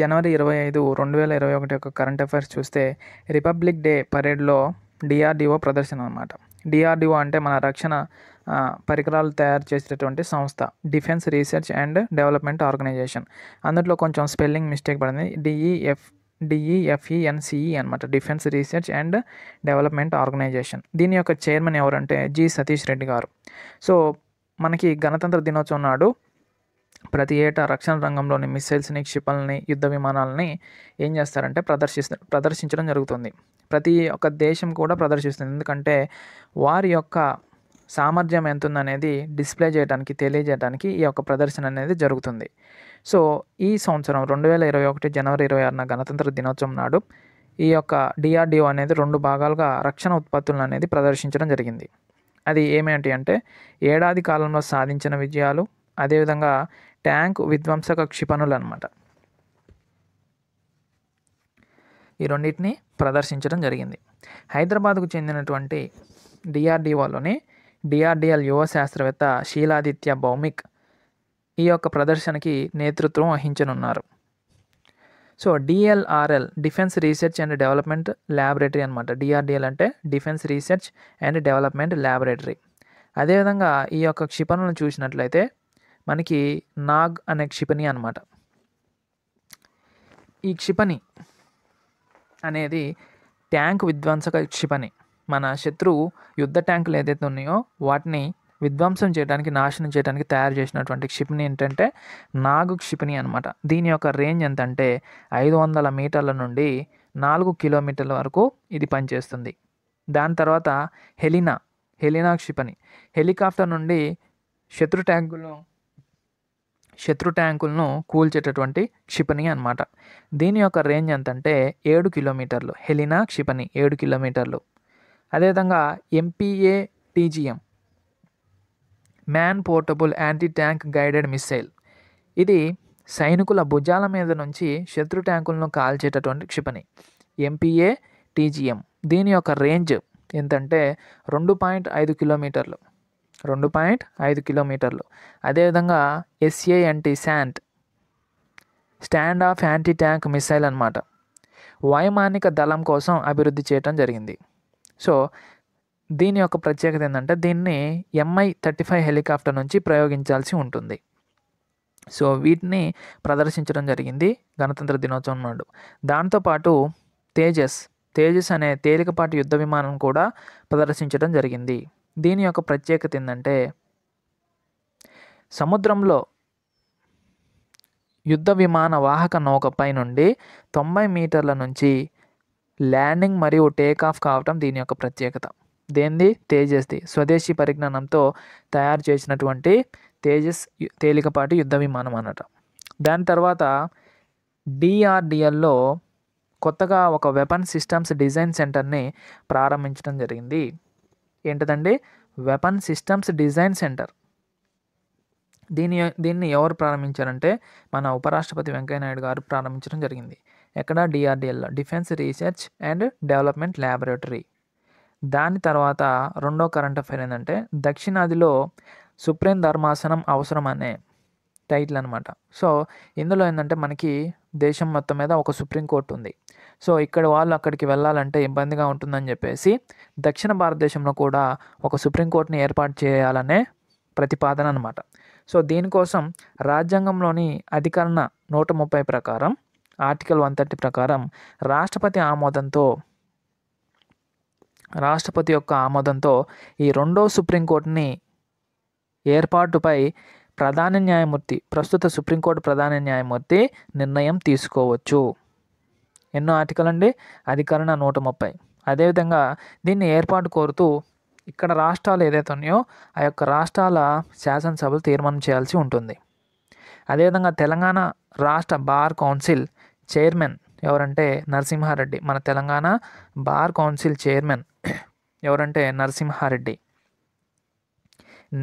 జనవరి ఇరవై ఐదు రెండు వేల ఇరవై ఒకటి యొక్క కరెంట్ అఫైర్స్ చూస్తే రిపబ్లిక్ డే పరేడ్లో డిఆర్డిఓ ప్రదర్శన అనమాట డిఆర్డిఓ అంటే మన రక్షణ పరికరాలు తయారు చేసేటటువంటి సంస్థ defence research and development organisation అందులో కొంచెం స్పెల్లింగ్ మిస్టేక్ పడింది డిఈఎఫ్ డిఈఎఫ్ఈఎన్సిఈ అనమాట defence research and development organisation దీని యొక్క చైర్మన్ ఎవరంటే జి సతీష్ రెడ్డి గారు సో మనకి గణతంత్ర దినోత్సవం నాడు ప్రతి ఏటా రక్షణ రంగంలోని మిస్సైల్స్ని క్షిపణుల్ని యుద్ధ విమానాలని ఏం చేస్తారంటే ప్రదర్శిస్తు ప్రదర్శించడం జరుగుతుంది ప్రతి ఒక్క దేశం కూడా ప్రదర్శిస్తుంది ఎందుకంటే వారి యొక్క సామర్థ్యం ఎంత ఉందనేది డిస్ప్లే చేయడానికి తెలియజేయడానికి ఈ యొక్క ప్రదర్శన అనేది జరుగుతుంది సో ఈ సంవత్సరం రెండు వేల ఇరవై ఒకటి జనవరి ఇరవై ఆరున గణతంత్ర దినోత్సవం నాడు ఈ యొక్క డిఆర్డిఓ అనేది రెండు భాగాలుగా రక్షణ ఉత్పత్తులను అనేది ప్రదర్శించడం జరిగింది అది ఏమేంటి అంటే ఏడాది కాలంలో సాధించిన విజయాలు అదేవిధంగా ట్యాంక్ విధ్వంసక క్షిపణులు అనమాట ఈ రెండింటిని ప్రదర్శించడం జరిగింది హైదరాబాద్కు చెందినటువంటి డిఆర్డిఓలోని డిఆర్డిఎల్ యువ శాస్త్రవేత్త శీలాదిత్య భౌమిక్ ఈ యొక్క ప్రదర్శనకి నేతృత్వం వహించనున్నారు so DLRL defence research and development laboratory అనమాట డిఆర్డిఎల్ అంటే defence research and development laboratory అదేవిధంగా ఈ యొక్క క్షిపణులను చూసినట్లయితే మనకి నాగ్ అనే క్షిపణి అనమాట ఈ క్షిపణి అనేది ట్యాంక్ విధ్వంసక క్షిపణి మన శత్రువు యుద్ధ ట్యాంకులు ఏదైతే ఉన్నాయో వాటిని విధ్వంసం చేయడానికి నాశనం చేయడానికి తయారు చేసినటువంటి క్షిపణి ఏంటంటే నాగు క్షిపణి అనమాట దీని యొక్క రేంజ్ ఎంత అంటే ఐదు వందల మీటర్ల నుండి నాలుగు కిలోమీటర్ల వరకు ఇది పనిచేస్తుంది దాని తర్వాత హెలినా హెలినా క్షిపణి హెలికాప్టర్ నుండి శత్రు ట్యాంకులను శత్రు ట్యాంకులను కూల్చేటటువంటి క్షిపణి అనమాట దీని యొక్క రేంజ్ ఎంతంటే ఏడు కిలోమీటర్లు హెలినా క్షిపణి ఏడు కిలోమీటర్లు అదేవిధంగా MPA TGM man portable anti tank guided missile ఇది సైనికుల భుజాల మీద నుంచి శత్రు ట్యాంకులను కాల్చేటటువంటి క్షిపణి ఎంపీఏ టీజీఎం దీని యొక్క రేంజ్ ఎంతంటే రెండు పాయింట్ ఐదు కిలోమీటర్లు రెండు పాయింట్ ఐదు కిలోమీటర్లు అదేవిధంగా ఎస్ఏ అంటే SANT stand off anti tank missile అనమాట వైమానిక దళం కోసం అభివృద్ధి చేయడం జరిగింది సో దీని యొక్క ప్రత్యేకత ఏంటంటే దీన్ని ఎంఐ థర్టీ ఫైవ్ హెలికాప్టర్ నుంచి ప్రయోగించాల్సి ఉంటుంది సో వీటిని ప్రదర్శించడం జరిగింది గణతంత్ర దినోత్సవం నాడు దాంతోపాటు తేజస్ తేజస్ అనే తేలికపాటి యుద్ధ విమానం కూడా ప్రదర్శించడం జరిగింది దీని యొక్క ప్రత్యేకత ఏంటంటే సముద్రంలో యుద్ధ విమాన వాహక నౌకపై నుండి తొంభై మీటర్ల నుంచి ల్యాండింగ్ మరియు టేక్ ఆఫ్ కావటం దీని యొక్క ప్రత్యేకత దేంది తేజస్ది స్వదేశీ పరిజ్ఞానంతో తయారు చేసినటువంటి తేజస్ తేలికపాటి యుద్ధ విమానం అన్నట దాని తర్వాత డిఆర్డిఎల్లో కొత్తగా ఒక వెపన్ సిస్టమ్స్ డిజైన్ సెంటర్ని ప్రారంభించడం జరిగింది ఏంటదండి వెపన్ సిస్టమ్స్ డిజైన్ సెంటర్ దీని దీన్ని ఎవరు ప్రారంభించారంటే మన ఉపరాష్ట్రపతి వెంకయ్యనాయుడు గారు ప్రారంభించడం జరిగింది ఎక్కడ డిఆర్డిఎల్లో defence research and development laboratory దాని తర్వాత రెండో కరెంట్ అఫైర్ ఏంటంటే దక్షిణాదిలో సుప్రీం ధర్మాసనం అవసరం అనే టైటిల్ అనమాట సో ఇందులో ఏంటంటే మనకి దేశం మొత్తం మీద ఒక సుప్రీంకోర్టు ఉంది సో ఇక్కడ వాళ్ళు అక్కడికి వెళ్ళాలంటే ఇబ్బందిగా ఉంటుందని చెప్పేసి దక్షిణ భారతదేశంలో కూడా ఒక సుప్రీంకోర్టుని ఏర్పాటు చేయాలనే ప్రతిపాదన అనమాట సో దీనికోసం రాజ్యాంగంలోని అధికరణ నూట ముప్పై ప్రకారం ఆర్టికల్ వన్ థర్టీ ప్రకారం రాష్ట్రపతి ఆమోదంతో రాష్ట్రపతి యొక్క ఆమోదంతో ఈ రెండో సుప్రీంకోర్టుని ఏర్పాటుపై ప్రధాన న్యాయమూర్తి ప్రస్తుత సుప్రీంకోర్టు ప్రధాన న్యాయమూర్తి నిర్ణయం తీసుకోవచ్చు ఎన్నో ఆర్టికల్ అండి అధికారణ నూట ముప్పై అదేవిధంగా దీన్ని ఏర్పాటు కోరుతూ ఇక్కడ రాష్ట్రాలు ఏదైతే ఉన్నాయో ఆ యొక్క రాష్ట్రాల శాసనసభలు తీర్మానం చేయాల్సి ఉంటుంది అదేవిధంగా తెలంగాణ రాష్ట్ర బార్ కౌన్సిల్ చైర్మన్ ఎవరంటే నరసింహారెడ్డి మన తెలంగాణ బార్ కౌన్సిల్ చైర్మన్ ఎవరంటే నరసింహారెడ్డి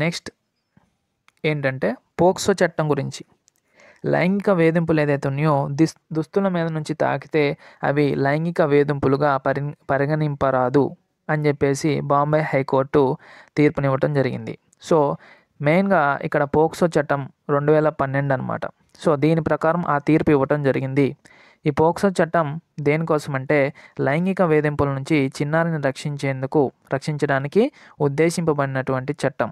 నెక్స్ట్ ఏంటంటే పోక్సో చట్టం గురించి లైంగిక వేధింపులు ఏదైతే ఉన్నాయో దిస్ దుస్తుల మీద నుంచి తాకితే అవి లైంగిక వేధింపులుగా పరి పరిగణింపరాదు అని చెప్పేసి బాంబే హైకోర్టు తీర్పునివ్వటం జరిగింది సో మెయిన్గా ఇక్కడ పోక్సో చట్టం రెండు వేల పన్నెండు అనమాట సో దీని ప్రకారం ఆ తీర్పు ఇవ్వటం జరిగింది ఈ పోక్సో చట్టం దేనికోసమంటే లైంగిక వేధింపుల నుంచి చిన్నారిని రక్షించేందుకు రక్షించడానికి ఉద్దేశింపబడినటువంటి చట్టం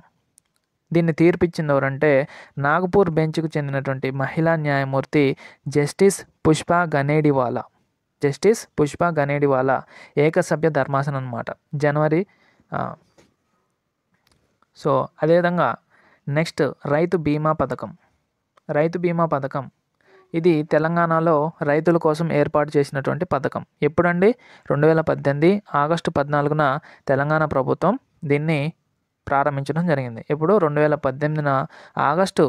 దీన్ని తీర్పిచ్చింది ఎవరంటే నాగపూర్ బెంచ్కు చెందినటువంటి మహిళా న్యాయమూర్తి జస్టిస్ పుష్ప గనేడివాలా జస్టిస్ పుష్ప గనేడివాలా ఏకసభ్య ధర్మాసనం అనమాట జనవరి సో అదేవిధంగా నెక్స్ట్ రైతు బీమా పథకం రైతు బీమా పథకం ఇది తెలంగాణలో రైతుల కోసం ఏర్పాటు చేసినటువంటి పథకం ఎప్పుడండి రెండు వేల పద్దెనిమిది ఆగస్టు పద్నాలుగున తెలంగాణ ప్రభుత్వం దీన్ని ప్రారంభించడం జరిగింది ఇప్పుడు రెండు వేల పద్దెనిమిదిన ఆగస్టు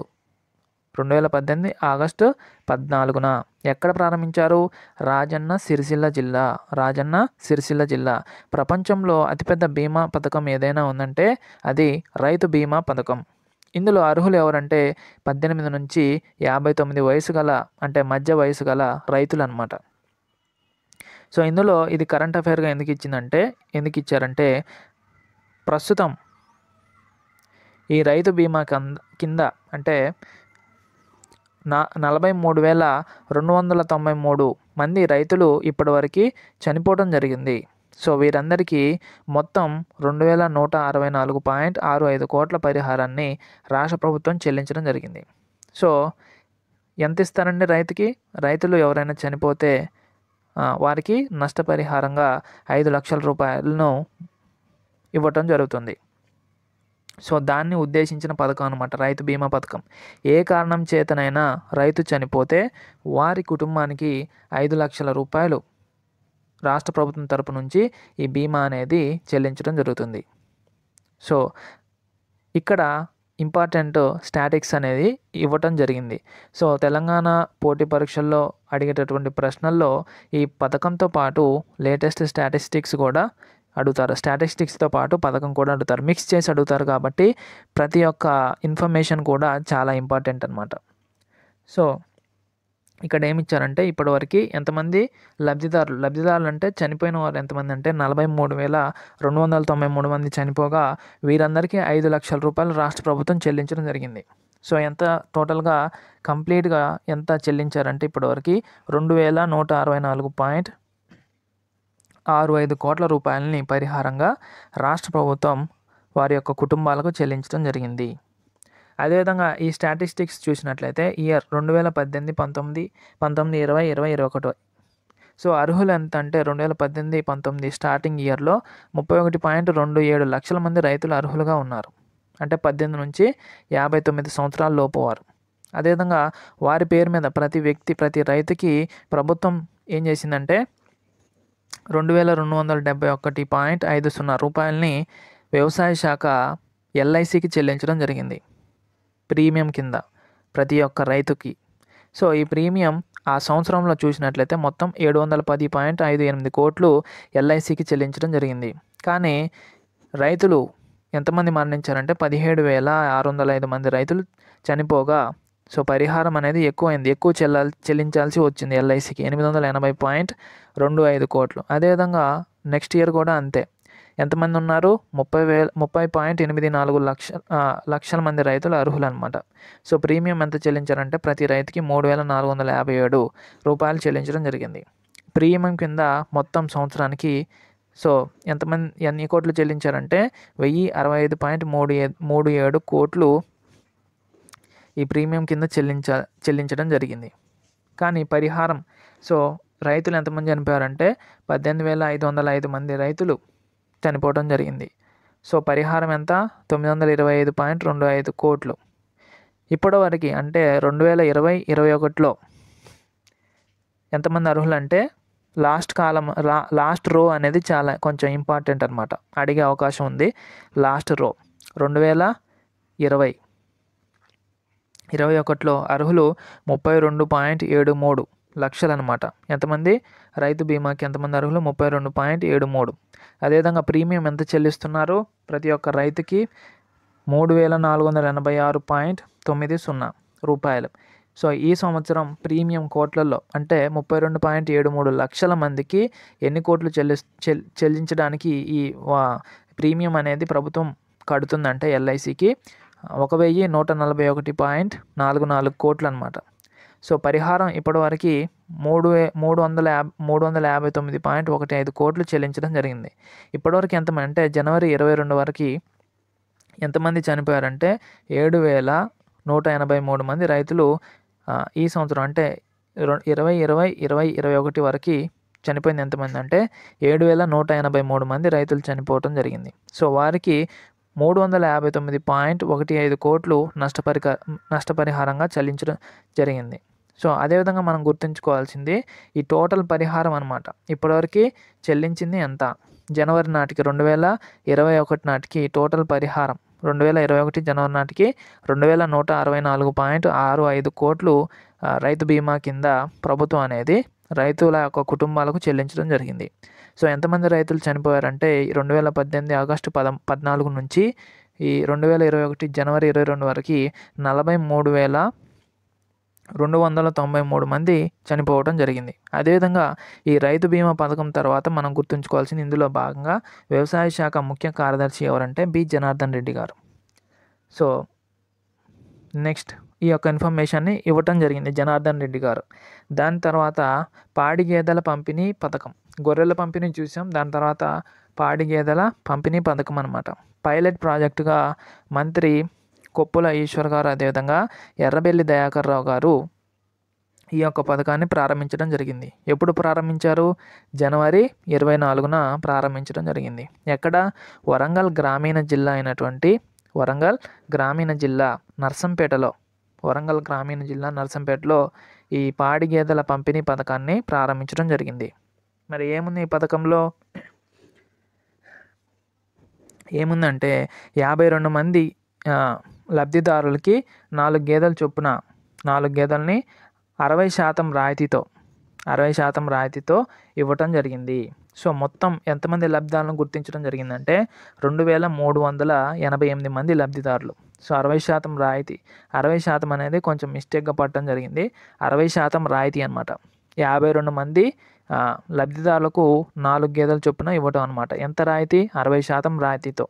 రెండు వేల పద్దెనిమిది ఆగస్టు పద్నాలుగున ఎక్కడ ప్రారంభించారు రాజన్న సిరిసిల్ల జిల్లా రాజన్న సిరిసిల్ల జిల్లా ప్రపంచంలో అతిపెద్ద బీమా పథకం ఏదైనా ఉందంటే అది రైతు బీమా పథకం ఇందులో అర్హులు ఎవరంటే పద్దెనిమిది నుంచి యాభై తొమ్మిది వయసు గల అంటే మధ్య వయసు గల రైతులు అనమాట సో ఇందులో ఇది కరెంట్ అఫైర్గా ఎందుకు ఇచ్చిందంటే ఎందుకు ఇచ్చారంటే ప్రస్తుతం ఈ రైతు బీమా కింద అంటే నలభై మూడు వేల రెండు వందల తొంభై మూడు మంది రైతులు ఇప్పటివరకు చనిపోవడం జరిగింది సో వీరందరికీ మొత్తం రెండు వేల నూట అరవై నాలుగు పాయింట్ ఆరు ఐదు కోట్ల పరిహారాన్ని రాష్ట్ర ప్రభుత్వం చెల్లించడం జరిగింది సో ఎంత ఇస్తారండి రైతుకి రైతులు ఎవరైనా చనిపోతే వారికి నష్టపరిహారంగా ఐదు లక్షల రూపాయలను ఇవ్వటం జరుగుతుంది సో దాన్ని ఉద్దేశించిన పథకం అనమాట రైతు బీమా పథకం ఏ కారణం చేతనైనా రైతు చనిపోతే వారి కుటుంబానికి ఐదు లక్షల రూపాయలు రాష్ట్ర ప్రభుత్వం తరపు నుంచి ఈ బీమా అనేది చెల్లించడం జరుగుతుంది సో ఇక్కడ ఇంపార్టెంట్ స్టాటిక్స్ అనేది ఇవ్వటం జరిగింది సో తెలంగాణ పోటీ పరీక్షల్లో అడిగేటటువంటి ప్రశ్నల్లో ఈ పథకంతో పాటు లేటెస్ట్ స్టాటిస్టిక్స్ కూడా అడుగుతారు స్టాటిస్టిక్స్తో పాటు పథకం కూడా అడుగుతారు మిక్స్ చేసి అడుగుతారు కాబట్టి ప్రతి ఒక్క ఇన్ఫర్మేషన్ కూడా చాలా ఇంపార్టెంట్ అనమాట సో ఇక్కడ ఏమి ఇచ్చారంటే ఇప్పటివరకు ఎంతమంది లబ్ధిదారులు లబ్ధిదారులు అంటే చనిపోయిన వారు ఎంతమంది అంటే నలభై మూడు వేల రెండు వందల తొంభై మూడు మంది చనిపోగా వీరందరికీ ఐదు లక్షల రూపాయలు రాష్ట్ర ప్రభుత్వం చెల్లించడం జరిగింది సో ఎంత టోటల్గా కంప్లీట్గా ఎంత చెల్లించారంటే ఇప్పటివరకు రెండు వేల నూట అరవై నాలుగు పాయింట్ ఆరు ఐదు కోట్ల రూపాయలని పరిహారంగా రాష్ట్ర ప్రభుత్వం వారి యొక్క కుటుంబాలకు చెల్లించడం జరిగింది అదేవిధంగా ఈ స్టాటిస్టిక్స్ చూసినట్లయితే ఇయర్ రెండు వేల పద్దెనిమిది పంతొమ్మిది పంతొమ్మిది ఇరవై ఇరవై ఇరవై ఒకటి సో అర్హులు ఎంత అంటే రెండు వేల పద్దెనిమిది పంతొమ్మిది స్టార్టింగ్ ఇయర్లో ముప్పై ఒకటి పాయింట్ రెండు ఏడు లక్షల మంది రైతులు అర్హులుగా ఉన్నారు అంటే పద్దెనిమిది నుంచి యాభై తొమ్మిది సంవత్సరాల లోపు వారు అదేవిధంగా వారి పేరు మీద ప్రతి వ్యక్తి ప్రతి రైతుకి ప్రభుత్వం ఏం చేసిందంటే రెండు వేల రెండు వందల డెబ్బై ఒకటి పాయింట్ ఐదు సున్నా రూపాయలని వ్యవసాయ శాఖ ఎల్ఐసికి చెల్లించడం జరిగింది ప్రీమియం కింద ప్రతి ఒక్క రైతుకి సో ఈ ప్రీమియం ఆ సంవత్సరంలో చూసినట్లయితే మొత్తం ఏడు వందల పది పాయింట్ ఐదు ఎనిమిది కోట్లు ఎల్ఐసికి చెల్లించడం జరిగింది కానీ రైతులు ఎంతమంది మరణించారంటే పదిహేడు వేల ఆరు వందల ఐదు మంది రైతులు చనిపోగా సో పరిహారం అనేది ఎక్కువైంది ఎక్కువ చెల్లాలి చెల్లించాల్సి వచ్చింది ఎల్ఐసికి ఎనిమిది వందల ఎనభై పాయింట్ రెండు ఐదు కోట్లు అదేవిధంగా నెక్స్ట్ ఇయర్ కూడా అంతే ఎంతమంది ఉన్నారు ముప్పై వేల ముప్పై పాయింట్ ఎనిమిది నాలుగు లక్ష లక్షల మంది రైతులు అర్హులు అనమాట సో ప్రీమియం ఎంత చెల్లించారంటే ప్రతి రైతుకి మూడు వేల నాలుగు వందల యాభై ఏడు రూపాయలు చెల్లించడం జరిగింది ప్రీమియం కింద మొత్తం సంవత్సరానికి సో ఎంతమంది ఎన్ని కోట్లు చెల్లించారంటే వెయ్యి అరవై ఐదు పాయింట్ మూడు మూడు ఏడు కోట్లు ఈ ప్రీమియం కింద చెల్లించ చెల్లించడం జరిగింది కానీ పరిహారం సో రైతులు ఎంతమంది చనిపోయారంటే పద్దెనిమిది వేల ఐదు వందల ఐదు మంది రైతులు చనిపోవడం జరిగింది సో పరిహారం ఎంత తొమ్మిది వందల ఇరవై ఐదు పాయింట్ రెండు ఐదు కోట్లు ఇప్పటివరకు అంటే రెండు వేల ఇరవై ఇరవై ఒకటిలో ఎంతమంది అర్హులంటే లాస్ట్ కాలం లాస్ట్ రో అనేది చాలా కొంచెం ఇంపార్టెంట్ అనమాట అడిగే అవకాశం ఉంది లాస్ట్ రో రెండు వేల ఇరవై ఇరవై ఒకటిలో అర్హులు ముప్పై రెండు పాయింట్ ఏడు మూడు లక్షలు అనమాట ఎంతమంది రైతు బీమాకి ఎంతమంది అర్హులు ముప్పై రెండు పాయింట్ ఏడు మూడు అదేవిధంగా ప్రీమియం ఎంత చెల్లిస్తున్నారో ప్రతి ఒక్క రైతుకి మూడు వేల నాలుగు వందల ఎనభై ఆరు పాయింట్ తొమ్మిది సున్నా రూపాయలు సో ఈ సంవత్సరం ప్రీమియం కోట్లలో అంటే ముప్పై రెండు పాయింట్ ఏడు మూడు లక్షల మందికి ఎన్ని కోట్లు చెల్లి చెల్లించడానికి ఈ ప్రీమియం అనేది ప్రభుత్వం కడుతుందంటే ఎల్ఐసికి ఒక వెయ్యి నూట నలభై ఒకటి పాయింట్ నాలుగు నాలుగు కోట్లు అనమాట సో పరిహారం ఇప్పటివరకు మూడు మూడు వందల యాభై మూడు వందల యాభై తొమ్మిది పాయింట్ ఒకటి ఐదు కోట్లు చెల్లించడం జరిగింది ఇప్పటివరకు ఎంతమంది అంటే జనవరి ఇరవై రెండు వరకు ఎంతమంది చనిపోయారంటే ఏడు వేల నూట ఎనభై మూడు మంది రైతులు ఈ సంవత్సరం అంటే ఇరవై ఇరవై ఇరవై ఇరవై ఒకటి వరకు చనిపోయింది ఎంతమంది అంటే ఏడు వేల నూట ఎనభై మూడు మంది రైతులు చనిపోవటం జరిగింది సో వారికి మూడు వందల యాభై తొమ్మిది పాయింట్ ఒకటి ఐదు కోట్లు నష్టపరిక నష్టపరిహారంగా చెల్లించడం జరిగింది సో అదేవిధంగా మనం గుర్తుంచుకోవాల్సింది ఈ టోటల్ పరిహారం అనమాట ఇప్పటివరకు చెల్లించింది ఎంత జనవరి నాటికి రెండు వేల ఇరవై ఒకటి నాటికి టోటల్ పరిహారం రెండు వేల ఇరవై ఒకటి జనవరి నాటికి రెండు వేల నూట అరవై నాలుగు పాయింట్ ఆరు ఐదు కోట్లు రైతు బీమా కింద ప్రభుత్వం అనేది రైతుల యొక్క కుటుంబాలకు చెల్లించడం జరిగింది సో ఎంతమంది రైతులు చనిపోయారంటే రెండు వేల పద్దెనిమిది ఆగస్టు పద పద్నాలుగు నుంచి ఈ రెండు వేల ఇరవై ఒకటి జనవరి ఇరవై రెండు వరకు నలభై మూడు వేల రెండు వందల తొంభై మూడు మంది చనిపోవడం జరిగింది అదేవిధంగా ఈ రైతు బీమా పథకం తర్వాత మనం గుర్తుంచుకోవాల్సింది ఇందులో భాగంగా వ్యవసాయ శాఖ ముఖ్య కార్యదర్శి ఎవరంటే బి జనార్దన్ రెడ్డి గారు సో నెక్స్ట్ ఈ యొక్క ఇన్ఫర్మేషన్ని ఇవ్వటం జరిగింది జనార్దన్ రెడ్డి గారు దాని తర్వాత పాడి గేదెల పంపిణీ పథకం గొర్రెల పంపిణీ చూసాం దాని తర్వాత పాడి గేదెల పంపిణీ పథకం అనమాట పైలట్ ప్రాజెక్టుగా మంత్రి కొప్పుల ఈశ్వర్ గారు అదేవిధంగా ఎర్రబెల్లి దయాకర్ రావు గారు ఈ యొక్క పథకాన్ని ప్రారంభించడం జరిగింది ఎప్పుడు ప్రారంభించారు జనవరి ఇరవై నాలుగున ప్రారంభించడం జరిగింది ఎక్కడ వరంగల్ గ్రామీణ జిల్లా అయినటువంటి వరంగల్ గ్రామీణ జిల్లా నర్సంపేటలో వరంగల్ గ్రామీణ జిల్లా నర్సంపేటలో ఈ పాడి గేదెల పంపిణీ పథకాన్ని ప్రారంభించడం జరిగింది మరి ఏముంది ఈ పథకంలో ఏముందంటే యాభై రెండు మంది లబ్ధిదారులకి నాలుగు గేదెల చొప్పున నాలుగు గేదెల్ని అరవై శాతం రాయితీతో అరవై శాతం రాయితీతో ఇవ్వటం జరిగింది సో మొత్తం ఎంతమంది లబ్ధిదారులను గుర్తించడం జరిగిందంటే రెండు వేల మూడు వందల ఎనభై ఎనిమిది మంది లబ్ధిదారులు సో అరవై శాతం రాయితీ అరవై శాతం అనేది కొంచెం మిస్టేక్గా పట్టడం జరిగింది అరవై శాతం రాయితీ అనమాట యాభై రెండు మంది లబ్ధిదారులకు నాలుగు గేదెలు చొప్పున ఇవ్వటం అనమాట ఎంత రాయితీ అరవై శాతం రాయితీతో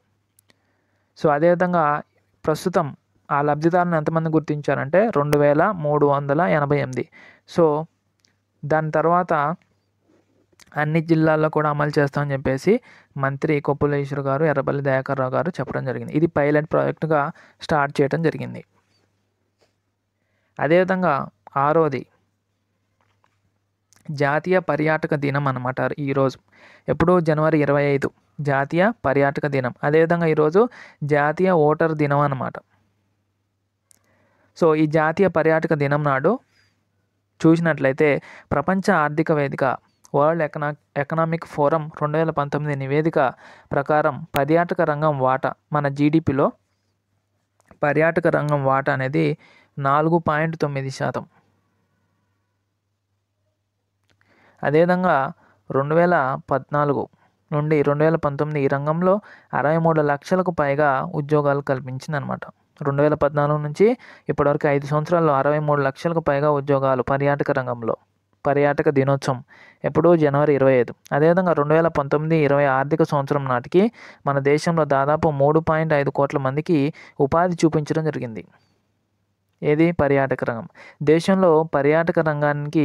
సో అదేవిధంగా ప్రస్తుతం ఆ లబ్ధిదారులను ఎంతమంది గుర్తించారంటే రెండు వేల మూడు వందల ఎనభై ఎనిమిది సో దాని తర్వాత అన్ని జిల్లాల్లో కూడా అమలు చేస్తామని చెప్పేసి మంత్రి కొప్పులేశ్వర్ గారు ఎర్రబల్లి దయాకర్ రావు గారు చెప్పడం జరిగింది ఇది పైలట్ ప్రాజెక్టుగా స్టార్ట్ చేయడం జరిగింది అదేవిధంగా ఆరోది జాతీయ పర్యాటక దినం అనమాట ఈరోజు ఎప్పుడు జనవరి ఇరవై ఐదు జాతీయ పర్యాటక దినం అదేవిధంగా ఈరోజు జాతీయ ఓటర్ దినం అనమాట సో ఈ జాతీయ పర్యాటక దినం నాడు చూసినట్లయితే ప్రపంచ ఆర్థిక వేదిక వరల్డ్ ఎకనా ఎకనామిక్ ఫోరం రెండు వేల పంతొమ్మిది నివేదిక ప్రకారం పర్యాటక రంగం వాటా మన జీడిపిలో పర్యాటక రంగం వాటా అనేది నాలుగు పాయింట్ తొమ్మిది శాతం అదేవిధంగా రెండు వేల పద్నాలుగు నుండి రెండు వేల పంతొమ్మిది ఈ రంగంలో అరవై మూడు లక్షలకు పైగా ఉద్యోగాలు కల్పించిందనమాట రెండు వేల పద్నాలుగు నుంచి ఇప్పటివరకు ఐదు సంవత్సరాల్లో అరవై మూడు లక్షలకు పైగా ఉద్యోగాలు పర్యాటక రంగంలో పర్యాటక దినోత్సవం ఎప్పుడు జనవరి ఇరవై ఐదు అదేవిధంగా రెండు వేల పంతొమ్మిది ఇరవై ఆర్థిక సంవత్సరం నాటికి మన దేశంలో దాదాపు మూడు పాయింట్ ఐదు కోట్ల మందికి ఉపాధి చూపించడం జరిగింది ఏది పర్యాటక రంగం దేశంలో పర్యాటక రంగానికి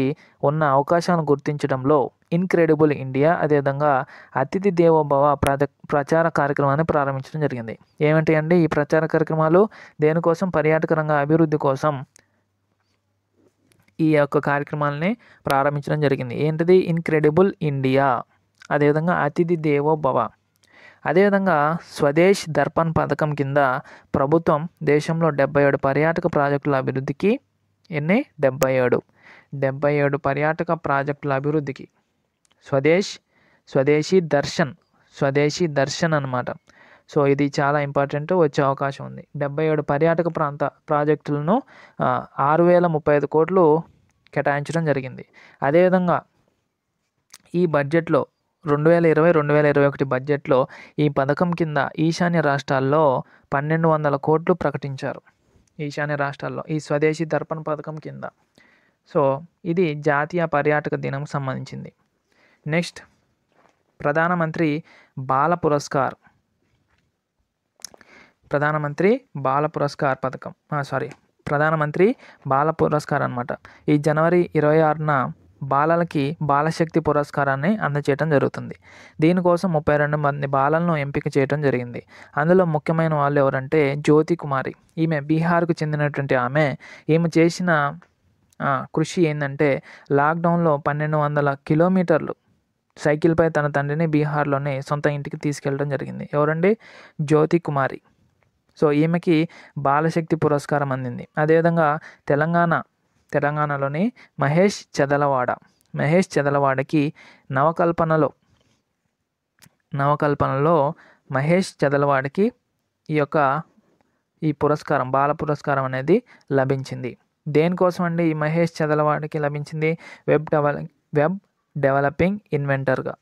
ఉన్న అవకాశాలను గుర్తించడంలో ఇన్క్రెడిబుల్ ఇండియా అదేవిధంగా అతిథి దేవోభవ ప్రచార కార్యక్రమాన్ని ప్రారంభించడం జరిగింది ఏమిటి అండి ఈ ప్రచార కార్యక్రమాలు దేనికోసం పర్యాటక రంగ అభివృద్ధి కోసం ఈ యొక్క కార్యక్రమాలని ప్రారంభించడం జరిగింది ఏంటిది ఇన్క్రెడిబుల్ ఇండియా అదేవిధంగా అతిథి దేవో భవ అదేవిధంగా స్వదేశ్ దర్పణ్ పథకం కింద ప్రభుత్వం దేశంలో డెబ్బై ఏడు పర్యాటక ప్రాజెక్టుల అభివృద్ధికి ఎన్ని డెబ్బై ఏడు డెబ్బై ఏడు పర్యాటక ప్రాజెక్టుల అభివృద్ధికి స్వదేశ్ స్వదేశీ దర్శన్ స్వదేశీ దర్శన్ అనమాట సో ఇది చాలా ఇంపార్టెంట్ వచ్చే అవకాశం ఉంది డెబ్బై ఏడు పర్యాటక ప్రాంత ప్రాజెక్టులను ఆరు వేల ముప్పై ఐదు కోట్లు కేటాయించడం జరిగింది అదేవిధంగా ఈ బడ్జెట్లో రెండు వేల ఇరవై రెండు వేల ఇరవై ఒకటి బడ్జెట్లో ఈ పథకం కింద ఈశాన్య రాష్ట్రాల్లో పన్నెండు వందల కోట్లు ప్రకటించారు ఈశాన్య రాష్ట్రాల్లో ఈ స్వదేశీ దర్పణ పథకం కింద సో ఇది జాతీయ పర్యాటక దినం సంబంధించింది నెక్స్ట్ ప్రధానమంత్రి బాల పురస్కార్ ప్రధానమంత్రి బాల పురస్కార్ పథకం సారీ ప్రధానమంత్రి బాల పురస్కార్ అనమాట ఈ జనవరి ఇరవై ఆరున బాలలకి బాలశక్తి పురస్కారాన్ని అందచేయడం జరుగుతుంది దీనికోసం ముప్పై రెండు మంది బాలలను ఎంపిక చేయడం జరిగింది అందులో ముఖ్యమైన వాళ్ళు ఎవరంటే జ్యోతి కుమారి ఈమె బీహార్కు చెందినటువంటి ఆమె ఈమె చేసిన కృషి ఏంటంటే లాక్డౌన్లో పన్నెండు వందల కిలోమీటర్లు సైకిల్పై తన తండ్రిని బీహార్లోని సొంత ఇంటికి తీసుకెళ్ళడం జరిగింది ఎవరండి జ్యోతి కుమారి సో ఈమెకి బాలశక్తి పురస్కారం అందింది అదేవిధంగా తెలంగాణ తెలంగాణలోని మహేష్ చెదలవాడ మహేష్ చెదలవాడకి నవకల్పనలో నవకల్పనలో మహేష్ చెదలవాడికి ఈ యొక్క ఈ పురస్కారం బాల పురస్కారం అనేది లభించింది దేనికోసం అండి ఈ మహేష్ చదలవాడికి లభించింది వెబ్ డెవల వెబ్ డెవలపింగ్ ఇన్వెంటర్గా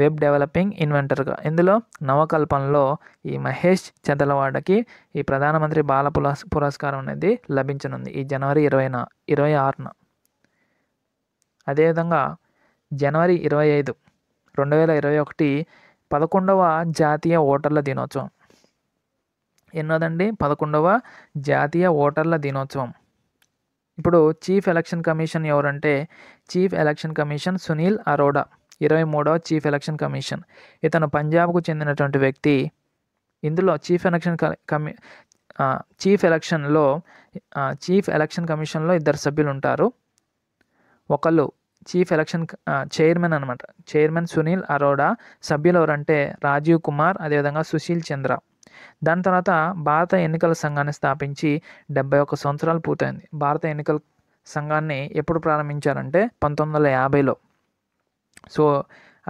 వెబ్ డెవలపింగ్ ఇన్వెంటర్గా ఇందులో నవకల్పనలో ఈ మహేష్ చందలవాడకి ఈ ప్రధానమంత్రి బాల పురస్కారం అనేది లభించనుంది ఈ జనవరి ఇరవైన ఇరవై ఆరున అదేవిధంగా జనవరి ఇరవై ఐదు రెండు వేల ఇరవై ఒకటి పదకొండవ జాతీయ ఓటర్ల దినోత్సవం ఎన్నోదండి పదకొండవ జాతీయ ఓటర్ల దినోత్సవం ఇప్పుడు చీఫ్ ఎలక్షన్ కమిషన్ ఎవరంటే chief election commission Sunil Arora ఇరవై మూడవ చీఫ్ ఎలక్షన్ కమిషన్ ఇతను పంజాబ్కు చెందినటువంటి వ్యక్తి ఇందులో చీఫ్ ఎలక్షన్ కమి చీఫ్ ఎలక్షన్లో చీఫ్ ఎలక్షన్ కమిషన్లో ఇద్దరు సభ్యులు ఉంటారు ఒకళ్ళు చీఫ్ ఎలక్షన్ చైర్మన్ అనమాట చైర్మన్ సునీల్ అరోడా సభ్యులు ఎవరంటే రాజీవ్ కుమార్ అదేవిధంగా సుశీల్ చంద్ర దాని తర్వాత భారత ఎన్నికల సంఘాన్ని స్థాపించి డెబ్బై ఒక్క సంవత్సరాలు పూర్తయింది భారత ఎన్నికల సంఘాన్ని ఎప్పుడు ప్రారంభించారంటే పంతొమ్మిది వందల యాభైలో సో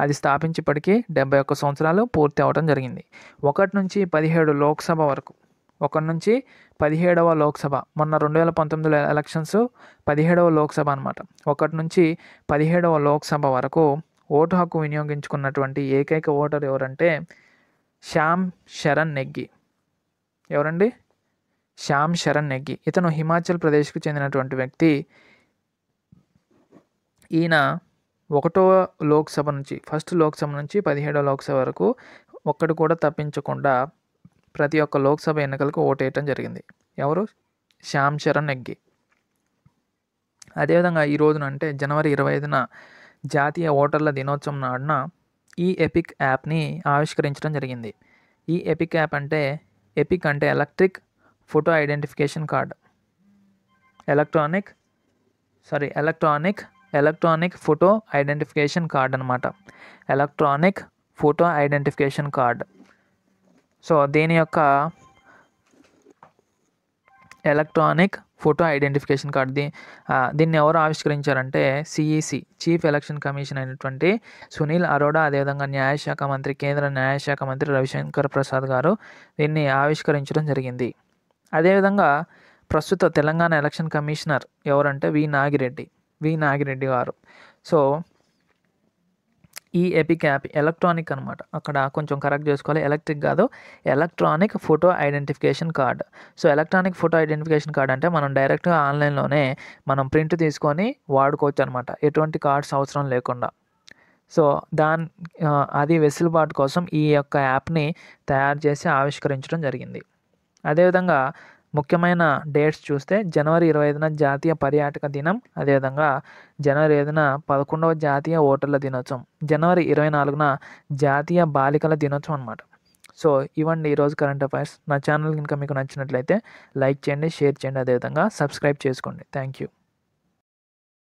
అది స్థాపించిప్పటికీ డెబ్బై ఒక్క సంవత్సరాలు పూర్తి అవడం జరిగింది ఒకటి నుంచి పదిహేడు లోక్సభ వరకు ఒకటి నుంచి పదిహేడవ లోక్సభ మొన్న రెండు వేల పంతొమ్మిదిలో ఎలక్షన్స్ పదిహేడవ లోక్సభ అనమాట ఒకటి నుంచి పదిహేడవ లోక్సభ వరకు ఓటు హక్కు వినియోగించుకున్నటువంటి ఏకైక ఓటర్ ఎవరంటే శ్యామ్ శరణ్ నెగ్గి ఎవరండి శ్యామ్ శరణ్ నెగ్గి ఇతను హిమాచల్ ప్రదేశ్కు చెందినటువంటి వ్యక్తి ఈయన ఒకటవ లోక్సభ నుంచి ఫస్ట్ లోక్సభ నుంచి పదిహేడో లోక్సభ వరకు ఒక్కడు కూడా తప్పించకుండా ప్రతి ఒక్క లోక్సభ ఎన్నికలకు ఓటేయటం జరిగింది ఎవరు శ్యామ్ చరణ్ నెగ్గి అదేవిధంగా ఈ రోజున అంటే జనవరి ఇరవై ఐదున జాతీయ ఓటర్ల దినోత్సవం నాడున ఈ ఎపిక్ యాప్ని ఆవిష్కరించడం జరిగింది ఈ ఎపిక్ యాప్ అంటే ఎపిక్ అంటే electric photo identification card electronic sorry electronic electronic photo identification card అనమాట electronic photo identification card so దీని యొక్క ఎలక్ట్రానిక్ ఫోటో ఐడెంటిఫికేషన్ కార్డ్ దీ దీన్ని ఎవరు ఆవిష్కరించారంటే సిఈసి చీఫ్ ఎలక్షన్ కమిషన్ అయినటువంటి సునీల్ అరోడా అదేవిధంగా న్యాయశాఖ మంత్రి కేంద్ర న్యాయశాఖ మంత్రి రవిశంకర్ ప్రసాద్ గారు దీన్ని ఆవిష్కరించడం జరిగింది అదేవిధంగా ప్రస్తుత తెలంగాణ ఎలక్షన్ కమిషనర్ ఎవరంటే వి నాగిరెడ్డి వి నాగిరెడ్డి గారు సో ఈ ఎపిక్ యాప్ ఎలక్ట్రానిక్ అనమాట అక్కడ కొంచెం కరెక్ట్ చేసుకోవాలి ఎలక్ట్రిక్ కాదు electronic photo identification card so electronic photo identification card అంటే మనం డైరెక్ట్గా ఆన్లైన్లోనే మనం ప్రింట్ తీసుకొని వాడుకోవచ్చు అనమాట ఎటువంటి కార్డ్స్ అవసరం లేకుండా సో దాని అది వెసులుబాటు కోసం ఈ యొక్క యాప్ని తయారు చేసి ఆవిష్కరించడం జరిగింది అదేవిధంగా ముఖ్యమైన డేట్స్ చూస్తే జనవరి ఇరవై ఐదున జాతీయ పర్యాటక దినం అదేవిధంగా జనవరి ఐదున పదకొండవ జాతీయ ఓటర్ల దినోత్సవం జనవరి ఇరవై నాలుగున జాతీయ బాలికల దినోత్సవం అనమాట సో ఇవ్వండి ఈరోజు కరెంట్ అఫైర్స్ నా ఛానల్ కనుక మీకు నచ్చినట్లయితే లైక్ చేయండి షేర్ చేయండి అదేవిధంగా సబ్స్క్రైబ్ చేసుకోండి థ్యాంక్ యూ